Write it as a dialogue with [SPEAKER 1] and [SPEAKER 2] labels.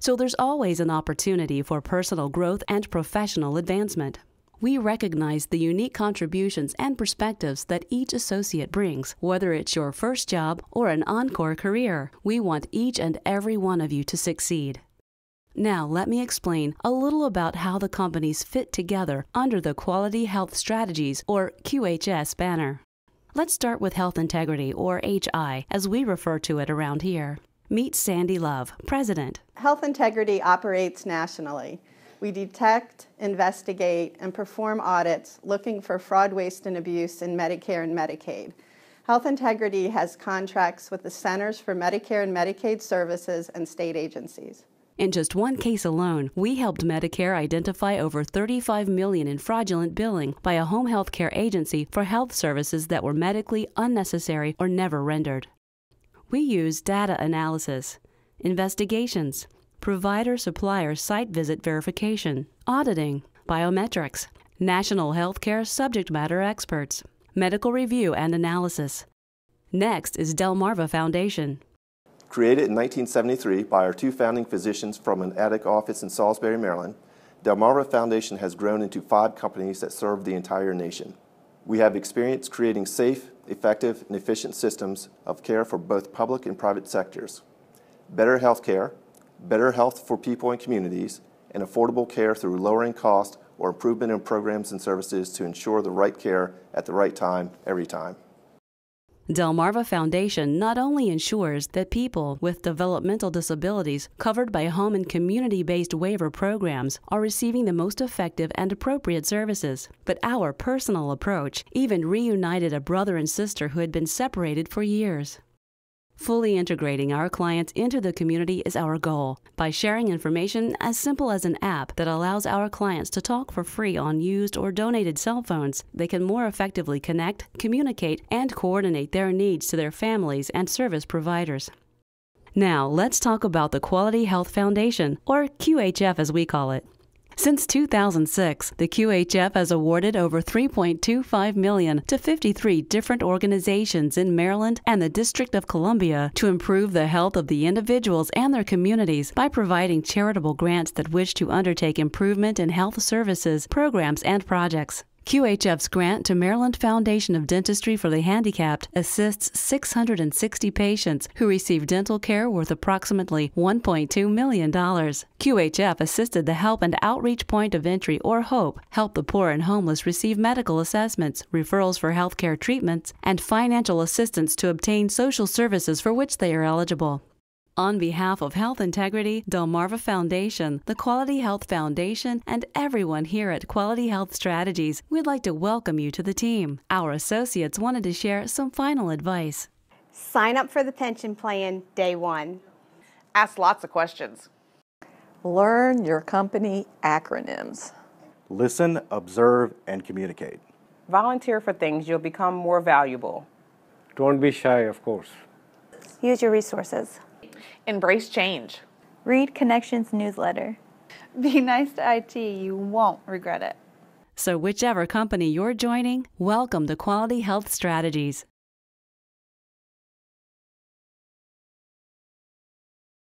[SPEAKER 1] So there's always an opportunity for personal growth and professional advancement. We recognize the unique contributions and perspectives that each associate brings, whether it's your first job or an encore career. We want each and every one of you to succeed. Now, let me explain a little about how the companies fit together under the Quality Health Strategies or QHS banner. Let's start with health integrity or HI as we refer to it around here. Meet Sandy Love, President. Health integrity operates nationally. We detect, investigate, and perform audits looking for fraud, waste, and abuse in Medicare and Medicaid. Health Integrity has contracts with the Centers for Medicare and Medicaid Services and state agencies. In just one case alone, we helped Medicare identify over 35 million in fraudulent billing by a home health care agency for health services that were medically unnecessary or never rendered we use data analysis, investigations, provider supplier site visit verification, auditing, biometrics, national healthcare subject matter experts, medical review and analysis. Next is Delmarva Foundation.
[SPEAKER 2] Created in 1973 by our two founding physicians from an attic office in Salisbury, Maryland, Delmarva Foundation has grown into five companies that serve the entire nation. We have experience creating safe, effective, and efficient systems of care for both public and private sectors. Better health care, better health for people and communities, and affordable care through lowering costs or improvement in programs and services to ensure the right care at the right time every time.
[SPEAKER 1] Delmarva Foundation not only ensures that people with developmental disabilities covered by home and community based waiver programs are receiving the most effective and appropriate services, but our personal approach even reunited a brother and sister who had been separated for years. Fully integrating our clients into the community is our goal by sharing information as simple as an app that allows our clients to talk for free on used or donated cell phones. They can more effectively connect, communicate, and coordinate their needs to their families and service providers. Now, let's talk about the Quality Health Foundation, or QHF as we call it. Since 2006, the QHF has awarded over 3.25 million to 53 different organizations in Maryland and the District of Columbia to improve the health of the individuals and their communities by providing charitable grants that wish to undertake improvement in health services, programs, and projects. QHF's grant to Maryland Foundation of Dentistry for the Handicapped assists 660 patients who receive dental care worth approximately $1.2 million. QHF assisted the Help and Outreach Point of Entry, or HOPE, help the poor and homeless receive medical assessments, referrals for health care treatments, and financial assistance to obtain social services for which they are eligible. On behalf of Health Integrity, Delmarva Foundation, the Quality Health Foundation, and everyone here at Quality Health Strategies, we'd like to welcome you to the team. Our associates wanted to share some final advice. Sign up for the pension plan day one. Ask lots of questions. Learn your company acronyms.
[SPEAKER 2] Listen, observe, and communicate. Volunteer for things you'll become more valuable. Don't be shy, of course. Use your resources. Embrace change. Read Connections newsletter. Be nice to IT, you won't regret it.
[SPEAKER 1] So, whichever company you're joining, welcome to Quality Health Strategies.